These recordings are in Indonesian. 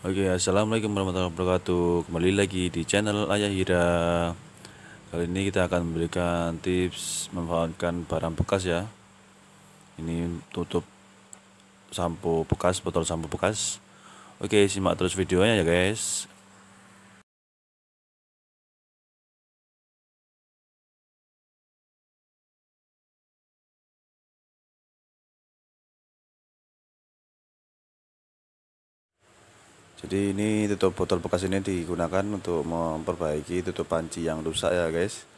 Oke, okay, assalamualaikum warahmatullahi wabarakatuh. Kembali lagi di channel Ayah Hira. Kali ini kita akan memberikan tips memanfaatkan barang bekas ya. Ini tutup sampo bekas, botol sampo bekas. Oke, okay, simak terus videonya ya guys. jadi ini tutup botol bekas ini digunakan untuk memperbaiki tutup panci yang rusak ya guys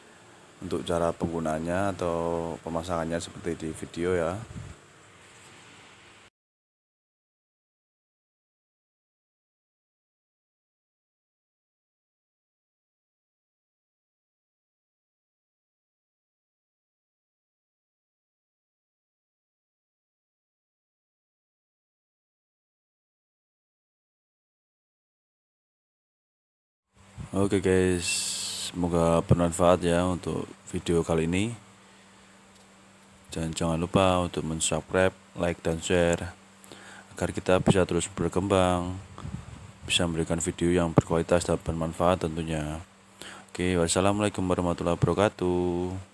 untuk cara penggunaannya atau pemasangannya seperti di video ya Oke okay guys, semoga bermanfaat ya untuk video kali ini. Dan jangan lupa untuk mensubscribe, like dan share agar kita bisa terus berkembang, bisa memberikan video yang berkualitas dan bermanfaat tentunya. Oke, okay, wassalamualaikum warahmatullahi wabarakatuh.